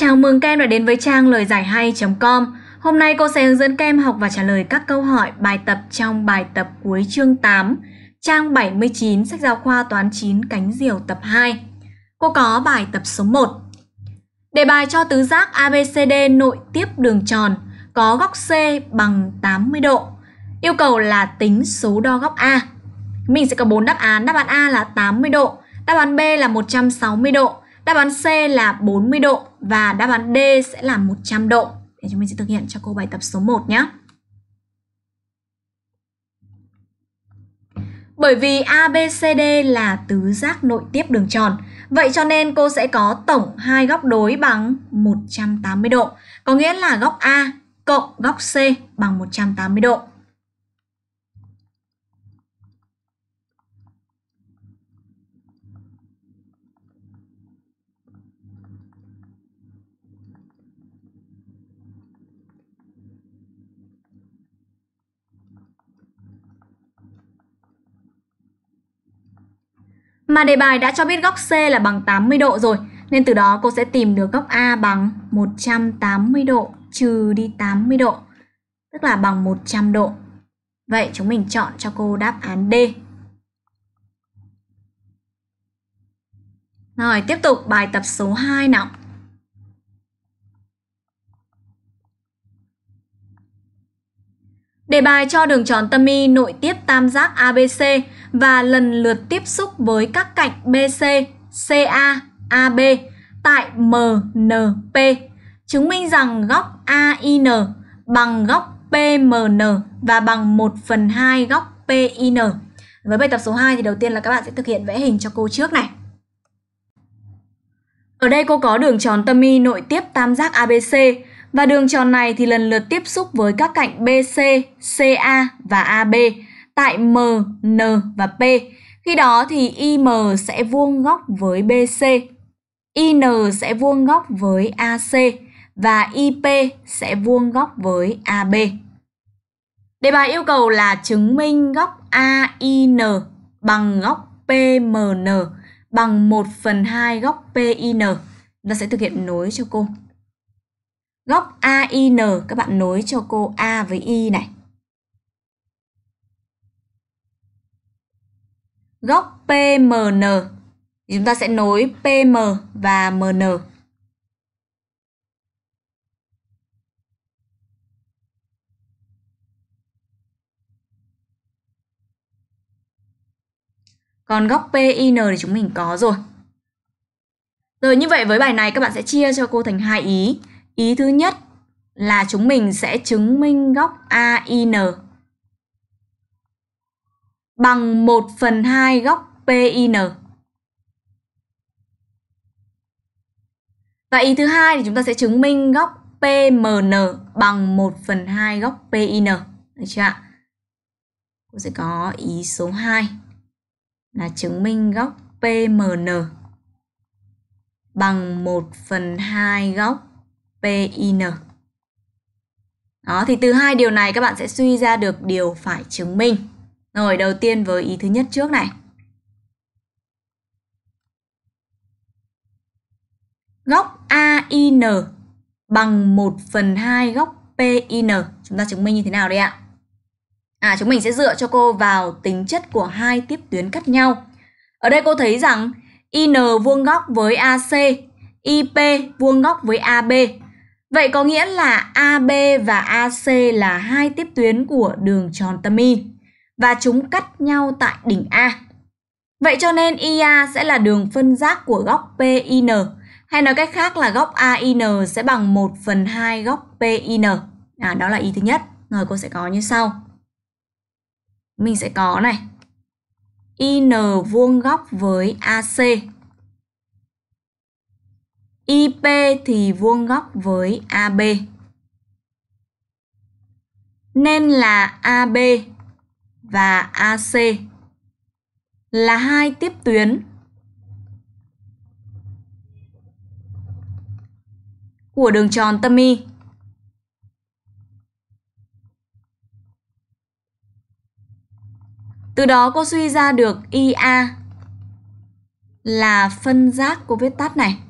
Chào mừng kem đã đến với trang lời giải hay.com. Hôm nay cô sẽ hướng dẫn kem học và trả lời các câu hỏi bài tập trong bài tập cuối chương 8, trang 79 sách giáo khoa toán 9 cánh diều tập 2. Cô có bài tập số 1. Đề bài cho tứ giác ABCD nội tiếp đường tròn có góc C bằng 80 độ. Yêu cầu là tính số đo góc A. Mình sẽ có 4 đáp án. Đáp án A là 80 độ, đáp án B là 160 độ, Đáp án C là 40 độ và đáp án D sẽ là 100 độ. Để chúng mình sẽ thực hiện cho cô bài tập số 1 nhé. Bởi vì ABCD là tứ giác nội tiếp đường tròn, vậy cho nên cô sẽ có tổng hai góc đối bằng 180 độ, có nghĩa là góc A cộng góc C bằng 180 độ. Mà đề bài đã cho biết góc C là bằng 80 độ rồi, nên từ đó cô sẽ tìm được góc A bằng 180 độ trừ đi 80 độ, tức là bằng 100 độ. Vậy chúng mình chọn cho cô đáp án D. Rồi, tiếp tục bài tập số 2 nào. Đề bài cho đường tròn tâm y nội tiếp tam giác ABC và lần lượt tiếp xúc với các cạnh BC, CA, AB tại MNP. Chứng minh rằng góc AIN bằng góc PMN và bằng 1 phần 2 góc PIN. Với bài tập số 2 thì đầu tiên là các bạn sẽ thực hiện vẽ hình cho cô trước này. Ở đây cô có đường tròn tâm y nội tiếp tam giác ABC và đường tròn này thì lần lượt tiếp xúc với các cạnh BC, CA và AB tại M, N và P. Khi đó thì IM sẽ vuông góc với BC, IN sẽ vuông góc với AC và IP sẽ vuông góc với AB. Đề bài yêu cầu là chứng minh góc AIN bằng góc PMN bằng 1 phần 2 góc PIN. Chúng ta sẽ thực hiện nối cho cô. Góc AIN các bạn nối cho cô A với Y này. Góc PMN chúng ta sẽ nối PM và MN. Còn góc PIN thì chúng mình có rồi. Rồi như vậy với bài này các bạn sẽ chia cho cô thành hai ý. Ý thứ nhất là chúng mình sẽ chứng minh góc AIN bằng 1 phần 2 góc PIN. Và ý thứ hai thì chúng ta sẽ chứng minh góc PMN bằng 1 phần 2 góc PIN. Được chưa ạ? Cô sẽ có ý số 2 là chứng minh góc PMN bằng 1 phần 2 góc PIN. Đó thì từ hai điều này các bạn sẽ suy ra được điều phải chứng minh. Rồi đầu tiên với ý thứ nhất trước này. Góc AIN bằng 1 phần 2 góc PIN. Chúng ta chứng minh như thế nào đây ạ? À chúng mình sẽ dựa cho cô vào tính chất của hai tiếp tuyến cắt nhau. Ở đây cô thấy rằng IN vuông góc với AC, IP vuông góc với AB Vậy có nghĩa là AB và AC là hai tiếp tuyến của đường tròn tâm Y và chúng cắt nhau tại đỉnh A. Vậy cho nên IA sẽ là đường phân giác của góc PIN, hay nói cách khác là góc AIN sẽ bằng 1 phần 2 góc PIN. À, đó là ý thứ nhất. Rồi cô sẽ có như sau. Mình sẽ có này. IN vuông góc với AC IP thì vuông góc với AB. Nên là AB và AC là hai tiếp tuyến của đường tròn tâm y. Từ đó cô suy ra được IA là phân giác của vết tắt này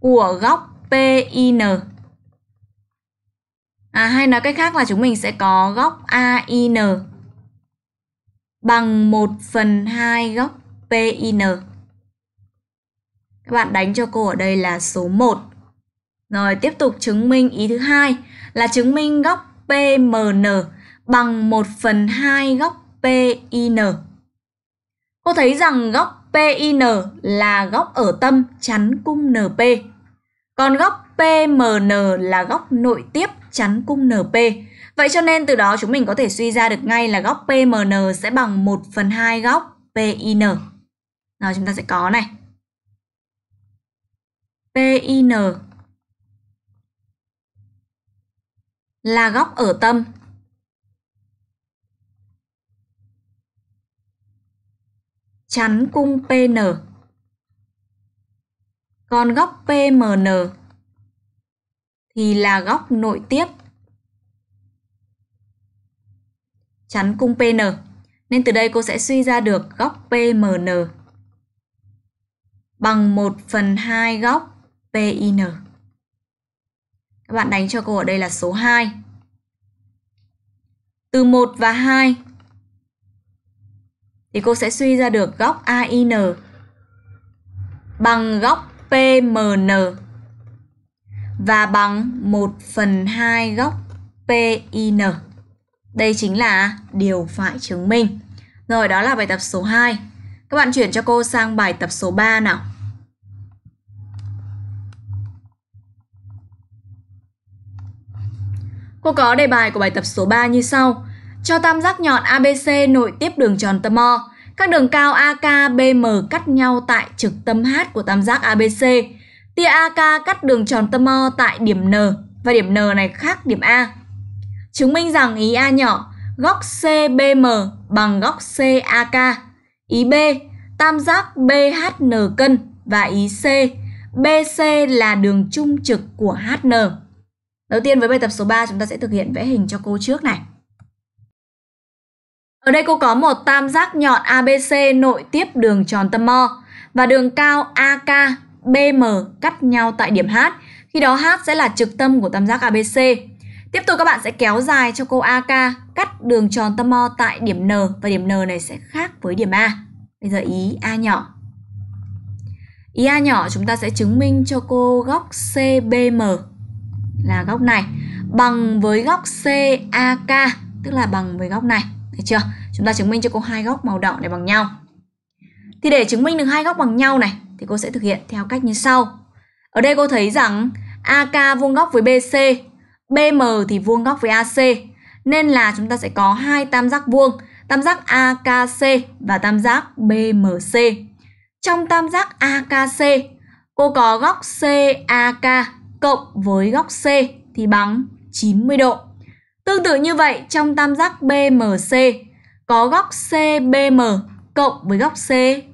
của góc PIN. À, hay nói cách khác là chúng mình sẽ có góc AIN bằng 1 phần 2 góc PIN. Các bạn đánh cho cô ở đây là số 1. Rồi tiếp tục chứng minh ý thứ hai là chứng minh góc PMN bằng 1 phần 2 góc PIN. Cô thấy rằng góc PIN là góc ở tâm chắn cung NP. Còn góc PMN là góc nội tiếp chắn cung NP. Vậy cho nên từ đó chúng mình có thể suy ra được ngay là góc PMN sẽ bằng 1 phần 2 góc PIN. Nào chúng ta sẽ có này. PIN là góc ở tâm chắn cung PN. Còn góc PMN thì là góc nội tiếp. Chắn cung PN. Nên từ đây cô sẽ suy ra được góc PMN bằng 1 phần 2 góc PIN. Các bạn đánh cho cô ở đây là số 2. Từ 1 và 2 thì cô sẽ suy ra được góc AIN bằng góc PMN và bằng 1 phần 2 góc PIN. Đây chính là điều phải chứng minh. Rồi đó là bài tập số 2. Các bạn chuyển cho cô sang bài tập số 3 nào. Cô có đề bài của bài tập số 3 như sau. Cho tam giác nhọn ABC nội tiếp đường tròn tâm O. Các đường cao AK, BM cắt nhau tại trực tâm H của tam giác ABC. Tia AK cắt đường tròn tâm O tại điểm N và điểm N này khác điểm A. Chứng minh rằng ý A nhỏ, góc CBM bằng góc CAK. Ý B, tam giác BHN cân và ý C, BC là đường trung trực của HN. Đầu tiên với bài tập số 3 chúng ta sẽ thực hiện vẽ hình cho cô trước này. Ở đây cô có một tam giác nhọn ABC nội tiếp đường tròn tâm O và đường cao AK, BM cắt nhau tại điểm H. Khi đó H sẽ là trực tâm của tam giác ABC. Tiếp tục các bạn sẽ kéo dài cho cô AK cắt đường tròn tâm O tại điểm N và điểm N này sẽ khác với điểm A. Bây giờ ý A nhỏ. Ý A nhỏ chúng ta sẽ chứng minh cho cô góc CBM là góc này bằng với góc CAK tức là bằng với góc này. Thấy chưa? Chúng ta chứng minh cho cô hai góc màu đỏ này bằng nhau. Thì để chứng minh được hai góc bằng nhau này thì cô sẽ thực hiện theo cách như sau. Ở đây cô thấy rằng AK vuông góc với BC, BM thì vuông góc với AC nên là chúng ta sẽ có hai tam giác vuông, tam giác AKC và tam giác BMC. Trong tam giác AKC, cô có góc CAK cộng với góc C thì bằng 90 độ. Tương tự như vậy, trong tam giác BMC có góc CBM cộng với góc C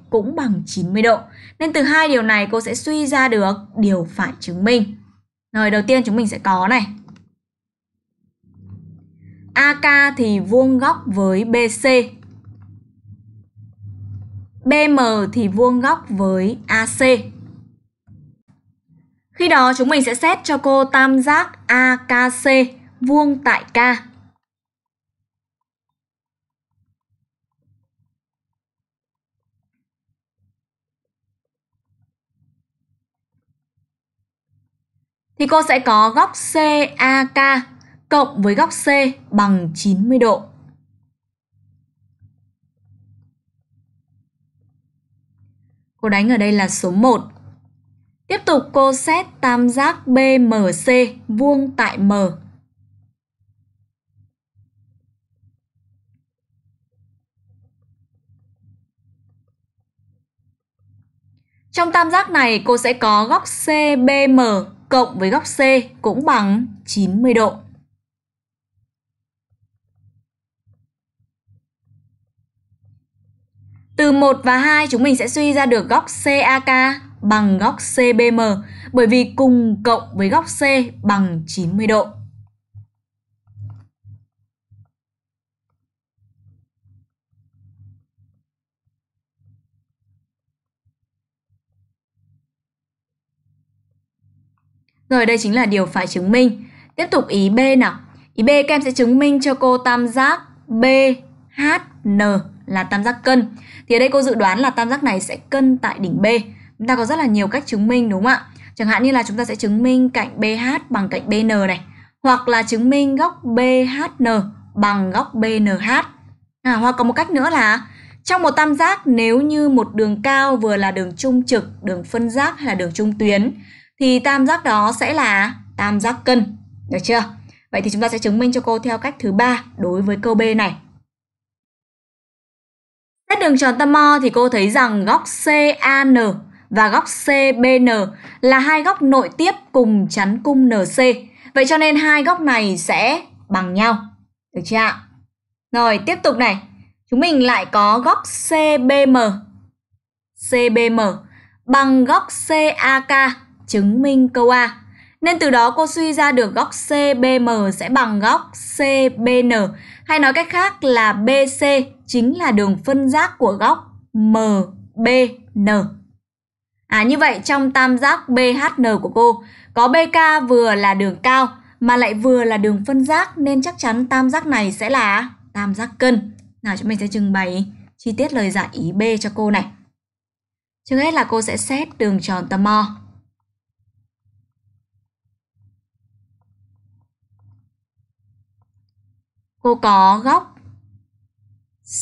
cũng bằng 90 độ. Nên từ hai điều này cô sẽ suy ra được điều phải chứng minh. Rồi đầu tiên chúng mình sẽ có này. AK thì vuông góc với BC. BM thì vuông góc với AC. Khi đó chúng mình sẽ xét cho cô tam giác AKC vuông tại K. Thì cô sẽ có góc CAK cộng với góc C bằng 90 độ. Cô đánh ở đây là số 1. Tiếp tục cô xét tam giác BMC vuông tại M. Trong tam giác này cô sẽ có góc CBM cộng với góc C cũng bằng 90 độ. Từ 1 và 2 chúng mình sẽ suy ra được góc CAK bằng góc CBM bởi vì cùng cộng với góc C bằng 90 độ. Rồi đây chính là điều phải chứng minh. Tiếp tục ý B nào. Ý B các em sẽ chứng minh cho cô tam giác BHN là tam giác cân. Thì ở đây cô dự đoán là tam giác này sẽ cân tại đỉnh B. Chúng ta có rất là nhiều cách chứng minh đúng không ạ? Chẳng hạn như là chúng ta sẽ chứng minh cạnh BH bằng cạnh BN này. Hoặc là chứng minh góc BHN bằng góc BNH. À, hoặc có một cách nữa là trong một tam giác nếu như một đường cao vừa là đường trung trực, đường phân giác hay là đường trung tuyến thì tam giác đó sẽ là tam giác cân, được chưa? Vậy thì chúng ta sẽ chứng minh cho cô theo cách thứ ba đối với câu B này. Xét đường tròn tâm O thì cô thấy rằng góc CAN và góc CBN là hai góc nội tiếp cùng chắn cung NC. Vậy cho nên hai góc này sẽ bằng nhau. Được chưa ạ? Rồi, tiếp tục này. Chúng mình lại có góc CBM. CBM bằng góc CAK chứng minh câu A. Nên từ đó cô suy ra được góc CBM sẽ bằng góc CBN, hay nói cách khác là BC chính là đường phân giác của góc MBN. À như vậy trong tam giác BHN của cô có BK vừa là đường cao mà lại vừa là đường phân giác nên chắc chắn tam giác này sẽ là tam giác cân. Nào chúng mình sẽ trình bày chi tiết lời giải ý B cho cô này. Trước hết là cô sẽ xét đường tròn tâm O Cô có góc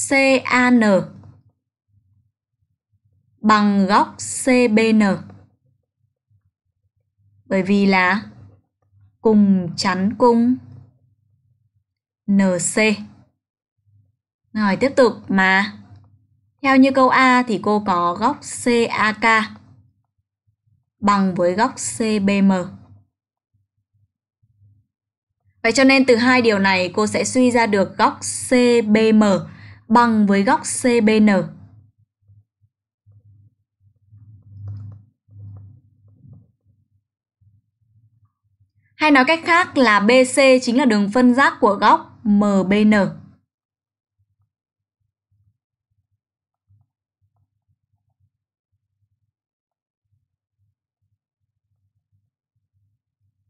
CAN bằng góc CBN. Bởi vì là cùng chắn cung NC. Rồi tiếp tục mà theo như câu A thì cô có góc CAK bằng với góc CBM. Vậy cho nên từ hai điều này cô sẽ suy ra được góc CBM bằng với góc CBN. Hay nói cách khác là BC chính là đường phân giác của góc MBN.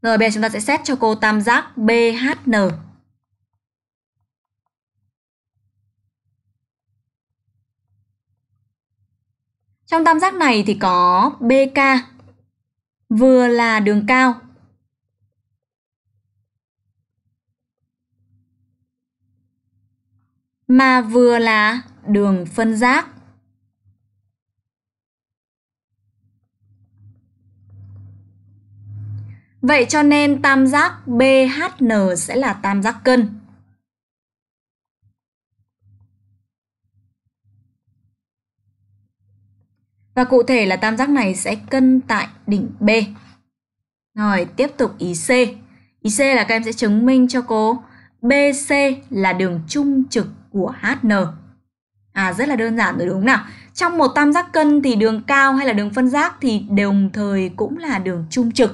Rồi bây giờ chúng ta sẽ xét cho cô tam giác BHN. Trong tam giác này thì có BK vừa là đường cao mà vừa là đường phân giác. Vậy cho nên tam giác BHN sẽ là tam giác cân. Và cụ thể là tam giác này sẽ cân tại đỉnh B. Rồi, tiếp tục ý C. Ý C là các em sẽ chứng minh cho cô BC là đường trung trực của HN. À, rất là đơn giản rồi đúng nào? Trong một tam giác cân thì đường cao hay là đường phân giác thì đồng thời cũng là đường trung trực.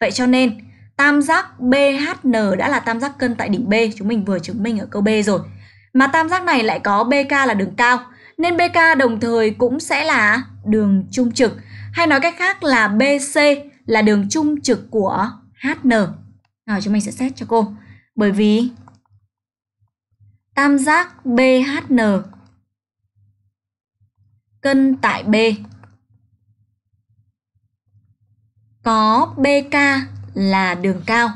Vậy cho nên tam giác BHN đã là tam giác cân tại đỉnh B, chúng mình vừa chứng minh ở câu B rồi. Mà tam giác này lại có BK là đường cao, nên BK đồng thời cũng sẽ là đường trung trực, hay nói cách khác là BC là đường trung trực của HN. Nào chúng mình sẽ xét cho cô. Bởi vì tam giác BHN cân tại B có BK là đường cao.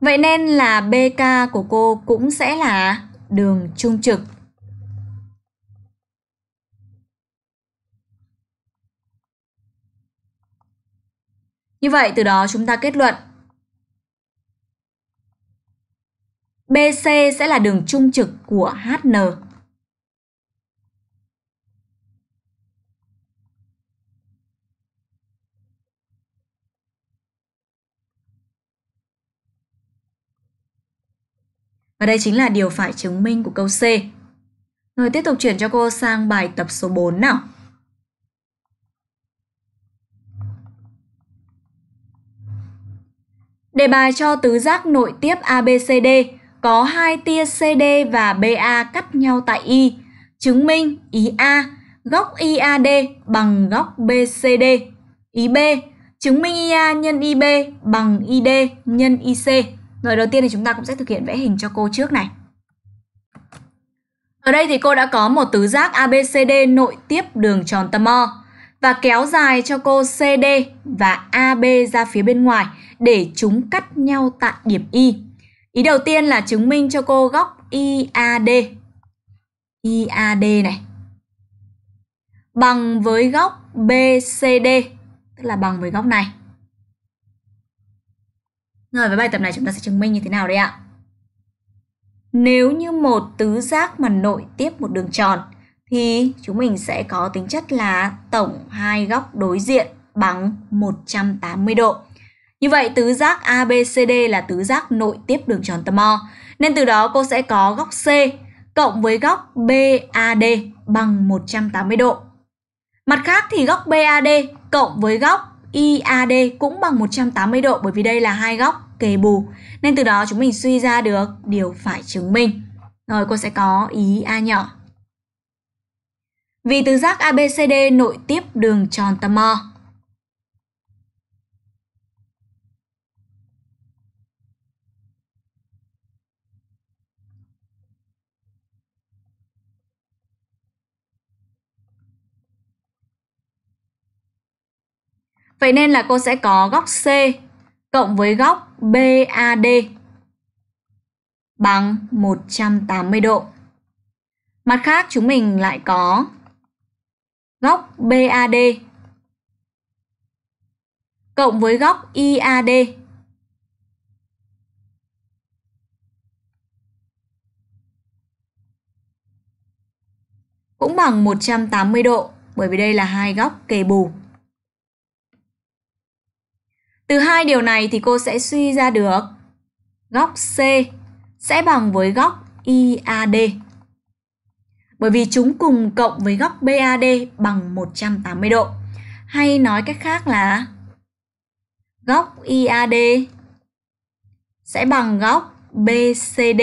Vậy nên là BK của cô cũng sẽ là đường trung trực. Như vậy từ đó chúng ta kết luận BC sẽ là đường trung trực của HN. Và đây chính là điều phải chứng minh của câu C. Rồi tiếp tục chuyển cho cô sang bài tập số 4 nào. Đề bài cho tứ giác nội tiếp ABCD có hai tia CD và BA cắt nhau tại Y. Chứng minh ý A góc IAD bằng góc BCD. Ý B chứng minh IA nhân IB bằng ID nhân IC. Rồi đầu tiên thì chúng ta cũng sẽ thực hiện vẽ hình cho cô trước này. Ở đây thì cô đã có một tứ giác ABCD nội tiếp đường tròn tâm O và kéo dài cho cô CD và AB ra phía bên ngoài để chúng cắt nhau tại điểm Y. Ý đầu tiên là chứng minh cho cô góc IAD. IAD này bằng với góc BCD, tức là bằng với góc này. Rồi với bài tập này chúng ta sẽ chứng minh như thế nào đây ạ? Nếu như một tứ giác mà nội tiếp một đường tròn thì chúng mình sẽ có tính chất là tổng hai góc đối diện bằng 180 độ. Như vậy tứ giác ABCD là tứ giác nội tiếp đường tròn tâm O. Nên từ đó cô sẽ có góc C cộng với góc BAD bằng 180 độ. Mặt khác thì góc BAD cộng với góc IAD cũng bằng 180 độ bởi vì đây là hai góc kề bù. Nên từ đó chúng mình suy ra được điều phải chứng minh. Rồi cô sẽ có ý A nhỏ. Vì tứ giác ABCD nội tiếp đường tròn tâm O. Vậy nên là cô sẽ có góc C cộng với góc BAD bằng 180 độ. Mặt khác chúng mình lại có góc BAD cộng với góc IAD cũng bằng 180 độ bởi vì đây là hai góc kề bù. Từ hai điều này thì cô sẽ suy ra được góc C sẽ bằng với góc IAD. Bởi vì chúng cùng cộng với góc BAD bằng 180 độ. Hay nói cách khác là góc IAD sẽ bằng góc BCD.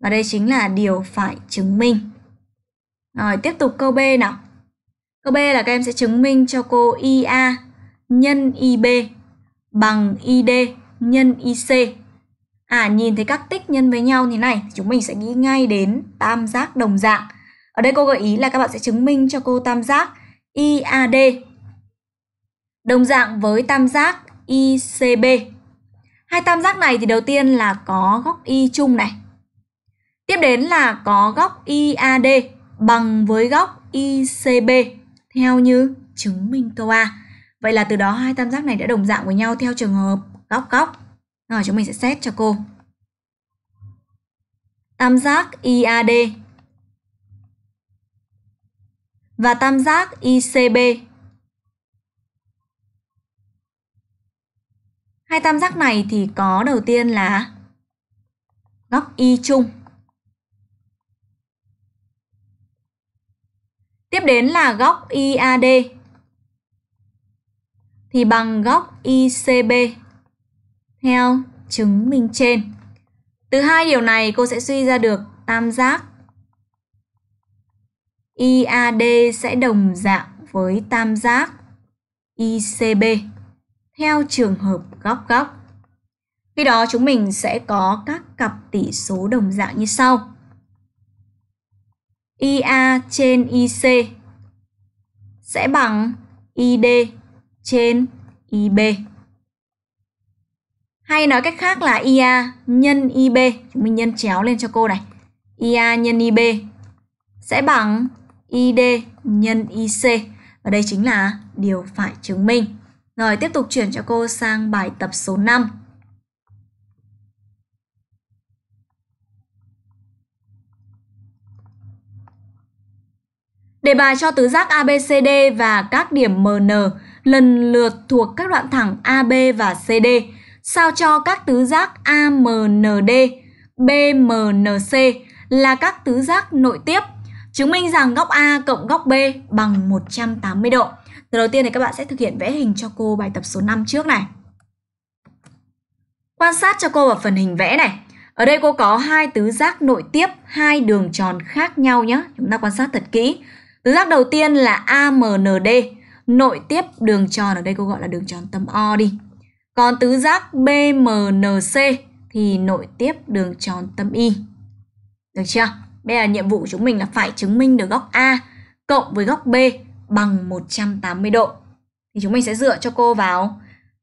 Và đây chính là điều phải chứng minh. Rồi tiếp tục câu B nào. Câu B là các em sẽ chứng minh cho cô IA nhân IB bằng ID nhân IC. À nhìn thấy các tích nhân với nhau thế này, chúng mình sẽ nghĩ ngay đến tam giác đồng dạng. Ở đây cô gợi ý là các bạn sẽ chứng minh cho cô tam giác IAD đồng dạng với tam giác ICB. Hai tam giác này thì đầu tiên là có góc y chung này. Tiếp đến là có góc IAD bằng với góc ICB theo như chứng minh câu A. Vậy là từ đó hai tam giác này đã đồng dạng với nhau theo trường hợp góc góc. Rồi chúng mình sẽ xét cho cô. Tam giác IAD và tam giác ICB. Hai tam giác này thì có đầu tiên là góc Y chung. Tiếp đến là góc IAD thì bằng góc ICB theo chứng minh trên. Từ hai điều này cô sẽ suy ra được tam giác IAD sẽ đồng dạng với tam giác ICB theo trường hợp góc góc. Khi đó chúng mình sẽ có các cặp tỷ số đồng dạng như sau. IA trên IC sẽ bằng ID trên IB. Hay nói cách khác là IA nhân IB, chúng mình nhân chéo lên cho cô này. IA nhân IB sẽ bằng ID nhân IC. Và đây chính là điều phải chứng minh. Rồi tiếp tục chuyển cho cô sang bài tập số 5. Đề bài cho tứ giác ABCD và các điểm MN lần lượt thuộc các đoạn thẳng AB và CD, sao cho các tứ giác AMND, BMNC là các tứ giác nội tiếp. Chứng minh rằng góc A cộng góc B bằng 180 độ. Từ đầu tiên thì các bạn sẽ thực hiện vẽ hình cho cô bài tập số 5 trước này. Quan sát cho cô vào phần hình vẽ này. Ở đây cô có hai tứ giác nội tiếp, hai đường tròn khác nhau nhé. Chúng ta quan sát thật kỹ. Tứ giác đầu tiên là AMND, nội tiếp đường tròn ở đây cô gọi là đường tròn tâm O đi. Còn tứ giác BMNC thì nội tiếp đường tròn tâm Y. Được chưa? Bây giờ nhiệm vụ của chúng mình là phải chứng minh được góc A cộng với góc B bằng 180 độ. Thì chúng mình sẽ dựa cho cô vào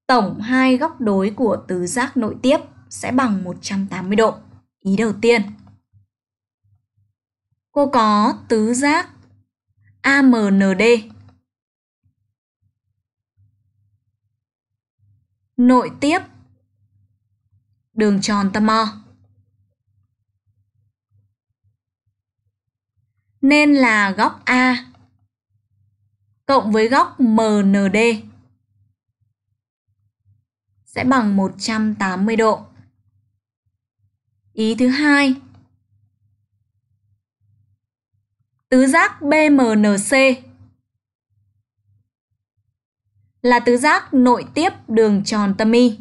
tổng hai góc đối của tứ giác nội tiếp sẽ bằng 180 độ. Ý đầu tiên. Cô có tứ giác AMND nội tiếp đường tròn tâm mo nên là góc A cộng với góc MND sẽ bằng 180 độ. Ý thứ hai. Tứ giác BMNC là tứ giác nội tiếp đường tròn tâm y.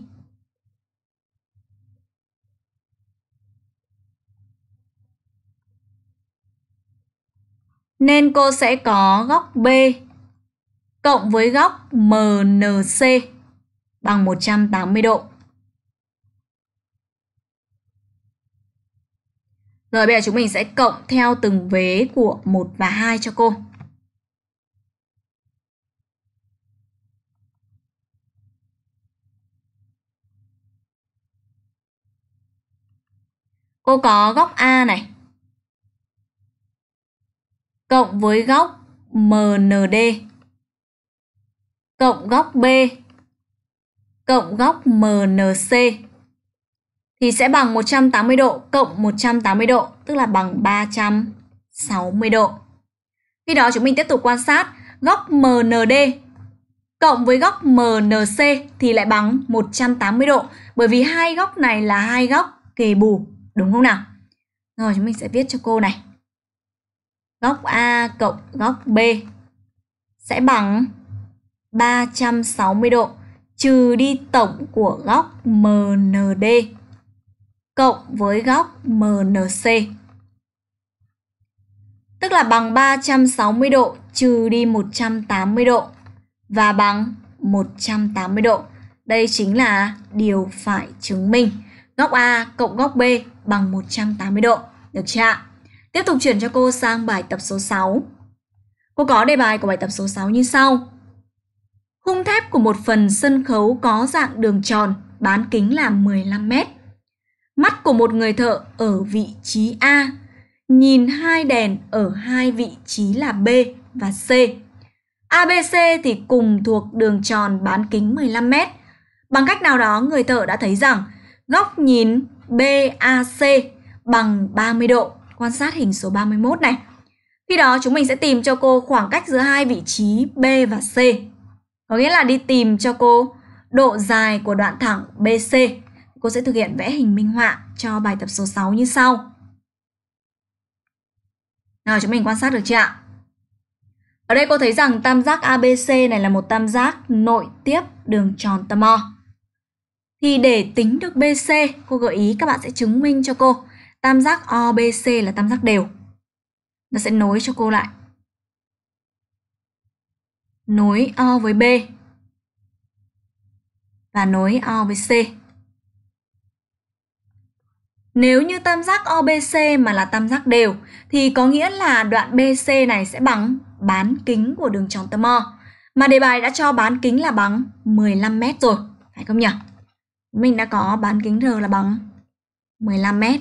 Nên cô sẽ có góc B cộng với góc MNC bằng 180 độ. Rồi bây giờ chúng mình sẽ cộng theo từng vế của 1 và 2 cho cô. Cô có góc A này cộng với góc MND cộng góc B cộng góc MNC thì sẽ bằng 180 độ cộng 180 độ, tức là bằng 360 độ. Khi đó chúng mình tiếp tục quan sát góc MND cộng với góc MNC thì lại bằng 180 độ bởi vì hai góc này là hai góc kề bù đúng không nào? Rồi chúng mình sẽ viết cho cô này. Góc A cộng góc B sẽ bằng 360 độ trừ đi tổng của góc MND cộng với góc MNC. Tức là bằng 360 độ trừ đi 180 độ và bằng 180 độ. Đây chính là điều phải chứng minh. Góc A cộng góc B bằng 180 độ. Được chưa ạ? Tiếp tục chuyển cho cô sang bài tập số 6. Cô có đề bài của bài tập số 6 như sau. Khung thép của một phần sân khấu có dạng đường tròn, bán kính là 15 mét. Mắt của một người thợ ở vị trí A, nhìn hai đèn ở hai vị trí là B và C. ABC thì cùng thuộc đường tròn bán kính 15 mét. Bằng cách nào đó người thợ đã thấy rằng góc nhìn BAC bằng 30 độ. Quan sát hình số 31 này. Khi đó chúng mình sẽ tìm cho cô khoảng cách giữa hai vị trí B và C. Có nghĩa là đi tìm cho cô độ dài của đoạn thẳng BC. Cô sẽ thực hiện vẽ hình minh họa cho bài tập số 6 như sau. Nào chúng mình quan sát được chưa ạ? Ở đây cô thấy rằng tam giác ABC này là một tam giác nội tiếp đường tròn tâm O. Thì để tính được BC, cô gợi ý các bạn sẽ chứng minh cho cô tam giác OBC là tam giác đều. Nó sẽ nối cho cô lại. Nối O với B và nối O với C. Nếu như tam giác OBC mà là tam giác đều thì có nghĩa là đoạn BC này sẽ bằng bán kính của đường tròn tâm O. Mà đề bài đã cho bán kính là bằng 15m rồi, phải không nhỉ? Mình đã có bán kính R là bằng 15 mét.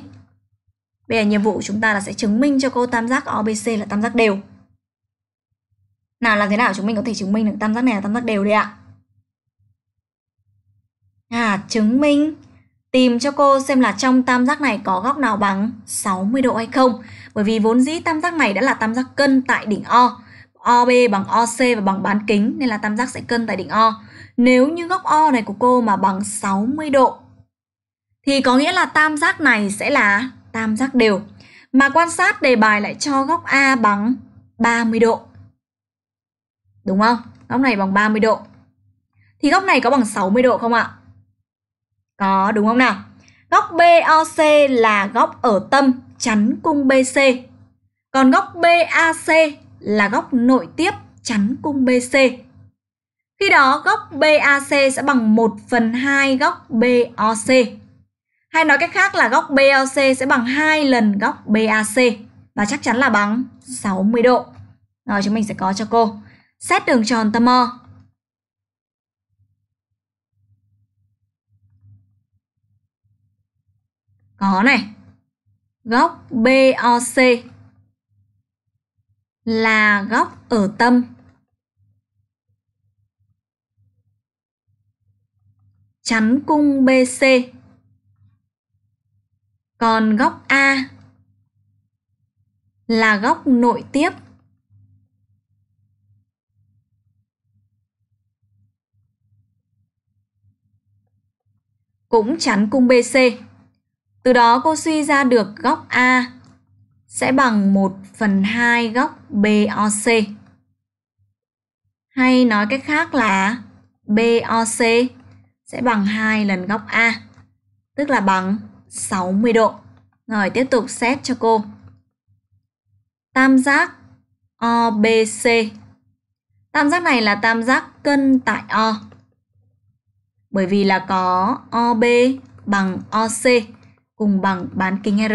Bây giờ nhiệm vụ chúng ta là sẽ chứng minh cho cô tam giác OBC là tam giác đều. Nào làm thế nào chúng mình có thể chứng minh được tam giác này là tam giác đều đây ạ? À, chứng minh tìm cho cô xem là trong tam giác này có góc nào bằng 60 độ hay không. Bởi vì vốn dĩ tam giác này đã là tam giác cân tại đỉnh O. OB bằng OC và bằng bán kính nên là tam giác sẽ cân tại đỉnh O nếu như góc O này của cô mà bằng 60 độ thì có nghĩa là tam giác này sẽ là tam giác đều. Mà quan sát đề bài lại cho góc A bằng 30 độ. Đúng không? Góc này bằng 30 độ. Thì góc này có bằng 60 độ không ạ? Có đúng không nào? Góc BOC là góc ở tâm chắn cung BC. Còn góc BAC là góc nội tiếp chắn cung BC. Khi đó góc BAC sẽ bằng 1 phần 2 góc BOC. Hay nói cách khác là góc BOC sẽ bằng 2 lần góc BAC và chắc chắn là bằng 60 độ. Rồi chúng mình sẽ có cho cô. Xét đường tròn tâm O. Có này. Góc BOC là góc ở tâm chắn cung BC. Còn góc A là góc nội tiếp. Cũng chắn cung BC. Từ đó cô suy ra được góc A sẽ bằng 1 phần 2 góc BOC. Hay nói cách khác là BOC sẽ bằng 2 lần góc A, tức là bằng 60 độ. Rồi tiếp tục xét cho cô. Tam giác OBC. Tam giác này là tam giác cân tại O. Bởi vì là có OB bằng OC cùng bằng bán kính R.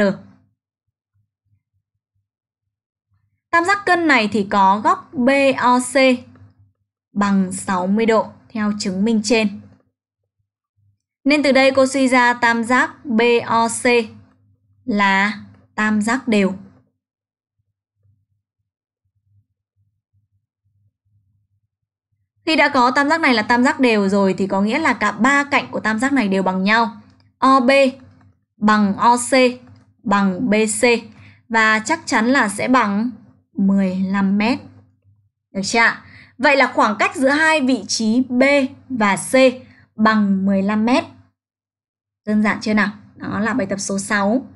Tam giác cân này thì có góc BOC bằng 60 độ theo chứng minh trên. Nên từ đây cô suy ra tam giác BOC là tam giác đều. Khi đã có tam giác này là tam giác đều rồi thì có nghĩa là cả ba cạnh của tam giác này đều bằng nhau. OB bằng OC bằng BC và chắc chắn là sẽ bằng 15 m. Được chưa ạ? Vậy là khoảng cách giữa hai vị trí B và C bằng 15 mét. Đơn giản chưa nào? Đó là bài tập số 6.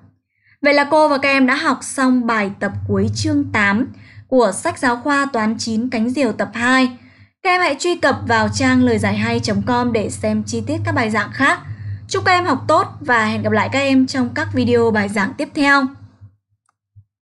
Vậy là cô và các em đã học xong bài tập cuối chương 8 của sách giáo khoa toán 9 cánh diều tập 2. Các em hãy truy cập vào trang lời giải hay.com để xem chi tiết các bài giảng khác. Chúc các em học tốt và hẹn gặp lại các em trong các video bài giảng tiếp theo.